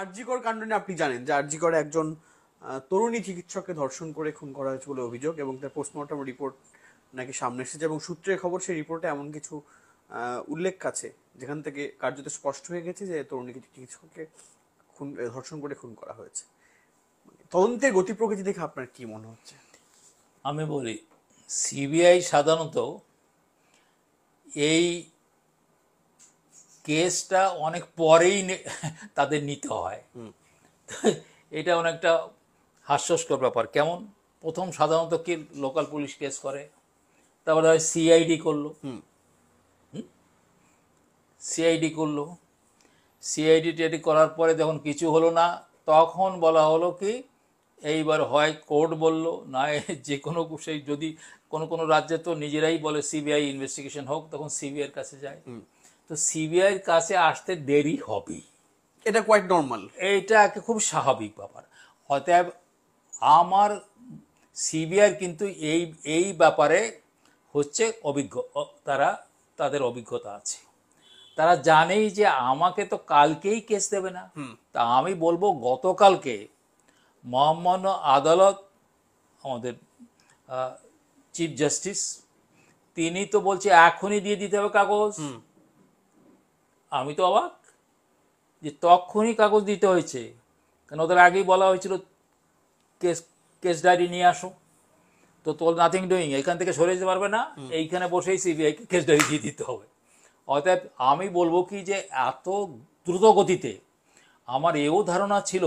আরজিকর কাণ্ড নিয়ে আপনি জানেন যে আরজিকর একজন তরুণী চিকিৎসককে ধর্ষণ করে খুন করা হয়েছে বলে অভিযোগ এবং তার পোস্টমর্টম রিপোর্ট নাকি সামনে এসেছে এবং সূত্রের খবর সেই রিপোর্টে এমন কিছু উল্লেখ আছে যেখান থেকে কার্যত স্পষ্ট হয়ে গেছে যে তরুণীকে চিকিৎসককে খুন ধর্ষণ করে খুন করা হয়েছে তদন্তের গতি প্রকৃতি দেখে আপনার কি মনে হচ্ছে আমি বলি সিবিআই সাধারণত এই কেসটা অনেক পরেই তাদের নিতে হয় এটা অনেকটা হাস্যস্কর ব্যাপার কেমন প্রথম সাধারণত কি লোকাল পুলিশ কেস করে তারপরে হয় সিআইডি করলো সিআইডি করলো সিআইডি টিআইডি করার পরে যখন কিছু হলো না তখন বলা হলো কি এইবার হয় কোর্ট বলল না যে কোনো সেই যদি কোনো কোনো রাজ্যে তো নিজেরাই বলে সিবিআই ইনভেস্টিগেশন হোক তখন সিবিআইয়ের কাছে যায় তো সিবিআইয়ের কাছে আসতে দেরি হবে এটা কোয়াইট নর্মাল এটা খুব স্বাভাবিক ব্যাপার অতএব আমার সিবিআই কিন্তু এই এই ব্যাপারে হচ্ছে অভিজ্ঞ তারা তাদের অভিজ্ঞতা আছে তারা জানেই যে আমাকে তো কালকেই কেস দেবে না তা আমি বলবো গতকালকে মহামান্য আদালত আমাদের চিফ জাস্টিস তিনি তো বলছে এখনই দিয়ে দিতে হবে কাগজ আমি তো অবাক যে তখনই কাগজ দিতে হয়েছে কেন ওদের আগেই বলা হয়েছিল কেস কেস ডায়েরি নিয়ে আসো তো তোর নাথিং ডুইং এখান থেকে সরে যেতে পারবে না এইখানে বসেই সিবিআই কেস ডায়েরি দিয়ে দিতে হবে অর্থাৎ আমি বলবো কি যে এত দ্রুত গতিতে আমার এও ধারণা ছিল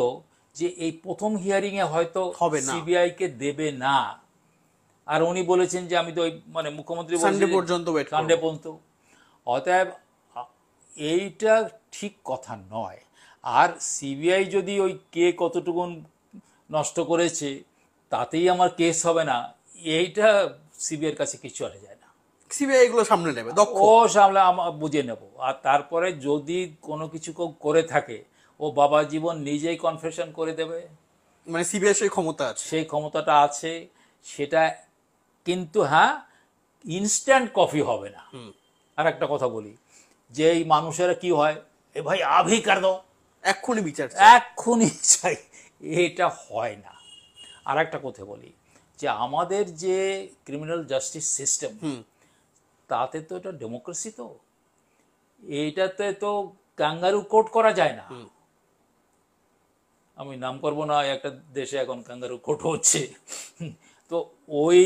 যে এই প্রথম হিয়ারিংয়ে হয়তো হবে সিবিআইকে দেবে না আর উনি বলেছেন যে আমি তো মানে মুখ্যমন্ত্রী সানডে পর্যন্ত পর্যন্ত অতএব এইটা ঠিক কথা নয় আর সিবিআই যদি ওই কে কতটুকুন নষ্ট করেছে তাতেই আমার কেস হবে না এইটা সিবিআইয়ের কাছে কিছু চলে যায় না সিবিআই এগুলো সামনে নেবে ও সামলে বুঝে নেব আর তারপরে যদি কোনো কিছু করে থাকে ও বাবা জীবন নিজেই কনফেশন করে দেবে মানে সিবিআই সেই ক্ষমতা আছে সেই ক্ষমতাটা আছে সেটা কিন্তু হ্যাঁ ইনস্ট্যান্ট কফি হবে না আর একটা কথা বলি যে এই মানুষের কি হয় এ ভাই আভি কার দাও এক্ষুনি বিচার এক্ষুনি চাই এটা হয় না আর একটা কথা বলি যে আমাদের যে ক্রিমিনাল জাস্টিস সিস্টেম তাতে তো এটা ডেমোক্রেসি তো এইটাতে তো কাঙ্গারু কোর্ট করা যায় না আমি নাম করব না একটা দেশে এখন কাঙ্গারু কোর্ট হচ্ছে তো ওই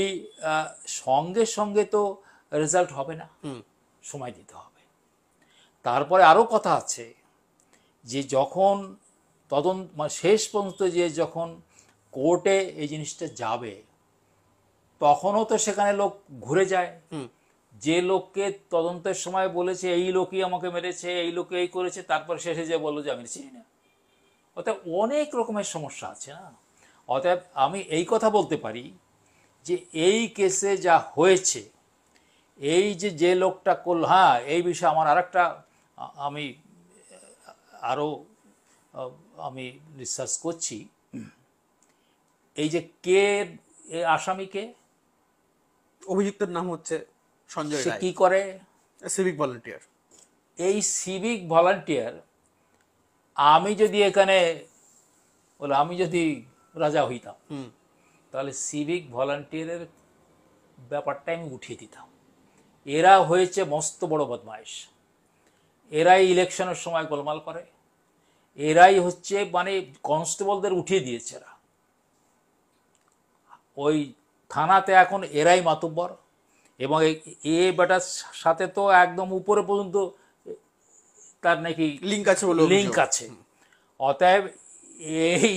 সঙ্গে সঙ্গে তো রেজাল্ট হবে না সময় দিতে হবে তারপরে আরও কথা আছে যে যখন তদন্ত মানে শেষ পর্যন্ত যে যখন কোর্টে এই জিনিসটা যাবে তখনও তো সেখানে লোক ঘুরে যায় যে লোককে তদন্তের সময় বলেছে এই লোকই আমাকে মেরেছে এই লোকে এই করেছে তারপরে শেষে যে বললো যে আমি চিনি না অতএব অনেক রকমের সমস্যা আছে না অতএব আমি এই কথা বলতে পারি যে এই কেসে যা হয়েছে এই যে যে লোকটা করল হ্যাঁ এই বিষয়ে আমার আর একটা আমি আরও আমি রিসার্চ করছি এই যে কে আসামিকে অভিযুক্তের নাম হচ্ছে সঞ্জয় সে কি করে সিভিক ভলান্টিয়ার এই সিভিক ভলান্টিয়ার আমি যদি এখানে বলে আমি যদি রাজা হইতাম তাহলে সিভিক ভলান্টিয়ারের ব্যাপারটা আমি উঠিয়ে দিতাম এরা হয়েছে মস্ত বড় বদমাইশ এরাই ইলেকশনের সময় গোলমাল করে এরাই হচ্ছে মানে কনস্টেবলদের উঠিয়ে দিয়েছে এরা ওই থানাতে এখন এরাই মাতব্বর এবং এ বেটার সাথে তো একদম উপরে পর্যন্ত তার নাকি লিঙ্ক আছে লিঙ্ক আছে অতএব এই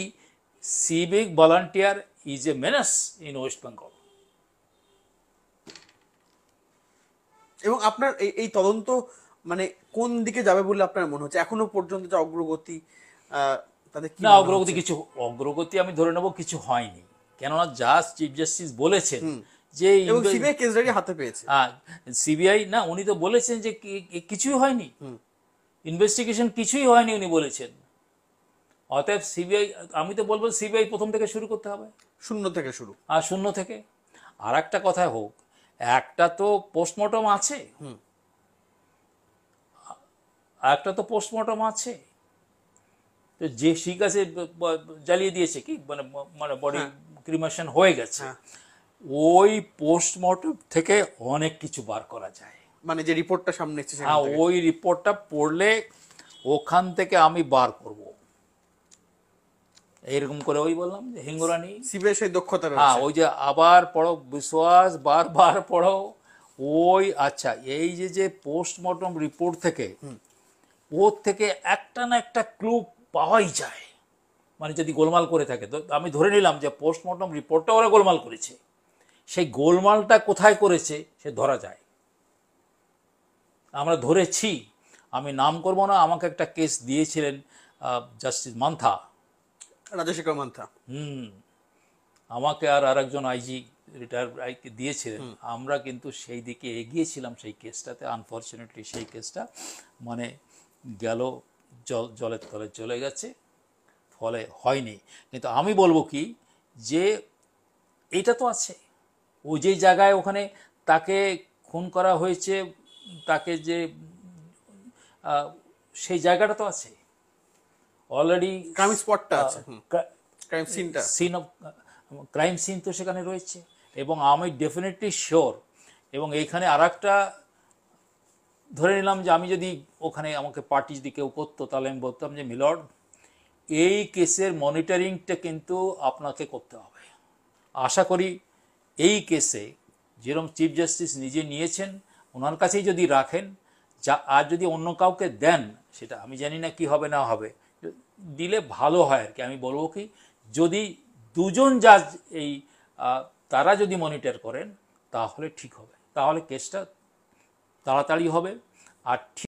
civic volunteer is a menace in West Bengal এবং আপনার এই তদন্ত মানে কোন দিকে যাবে বলে আপনার মনে হচ্ছে এখনো পর্যন্ত যে অগ্রগতি তাদের কি না অগ্রগতি কিছু অগ্রগতি আমি ধরে নেব কিছু হয়নি কেননা যা চিফ জাস্টিস বলেছেন যে সিবিআই কেসটাকে হাতে পেয়েছে হ্যাঁ সিবিআই না উনি তো বলেছেন যে কিছুই হয়নি ইনভেস্টিগেশন কিছুই হয়নি উনি বলেছেন অতএব সিবিআই আমি তো বলবো সিবিআই প্রথম থেকে শুরু করতে হবে শূন্য থেকে শুরু আর শূন্য থেকে আর একটা কথা হোক একটা তো পোস্টমর্টম আছে হুম আর একটা তো পোস্টমর্টম আছে তো যে ঠিক আছে জ্বালিয়ে দিয়েছে কি মানে মানে বডি ক্রিমেশন হ্যাঁ। হয়ে গেছে হ্যাঁ। ওই পোস্টমর্টম থেকে অনেক কিছু বার করা যায় মানে যে রিপোর্টটা সামনে এসেছে হ্যাঁ ওই রিপোর্টটা পড়লে ওখান থেকে আমি বার করব এইরকম করে ওই বললাম যে হিঙ্গুরানি শিবের সেই দক্ষতা হ্যাঁ ওই যে আবার পড়ো বিশ্বাস বারবার পড়ো ওই আচ্ছা এই যে যে পোস্টমর্টম রিপোর্ট থেকে ওর থেকে একটা না একটা ক্লু পাওয়াই যায় মানে যদি গোলমাল করে থাকে তো আমি ধরে নিলাম যে পোস্টমর্টম রিপোর্টটা ওরা গোলমাল করেছে সেই গোলমালটা কোথায় করেছে সে ধরা যায় আমরা ধরেছি আমি নাম করব না আমাকে একটা কেস দিয়েছিলেন জাস্টিস মান্থা রাজশেখর মান্থা হুম আমাকে আর আরেকজন আইজি রিটায়ার আইকে দিয়েছিলেন আমরা কিন্তু সেই দিকে এগিয়েছিলাম সেই কেসটাতে আনফর্চুনেটলি সেই কেসটা মানে গেল জল জলের তলে চলে গেছে ফলে হয়নি কিন্তু আমি বলবো কি যে এটা তো আছে ও যে জায়গায় ওখানে তাকে খুন করা হয়েছে তাকে যে সেই জায়গাটা তো আছে অলরেডি ক্রাইম স্পটটা আছে ক্রাইম সিনটা সিন অফ ক্রাইম সিন তো সেখানে রয়েছে এবং আমি ডেফিনেটলি শিওর এবং এইখানে আর একটা ধরে নিলাম যে আমি যদি ওখানে আমাকে পার্টি যদি কেউ করতো তাহলে আমি বলতাম যে মিলর্ড এই কেসের মনিটরিংটা কিন্তু আপনাকে করতে হবে আশা করি এই কেসে যেরকম চিফ জাস্টিস নিজে নিয়েছেন ওনার কাছেই যদি রাখেন যা আর যদি অন্য কাউকে দেন সেটা আমি জানি না কি হবে না হবে দিলে ভালো হয় আর কি আমি বলবো কি যদি দুজন জাজ এই তারা যদি মনিটর করেন তাহলে ঠিক হবে তাহলে কেসটা তাড়াতাড়ি হবে আর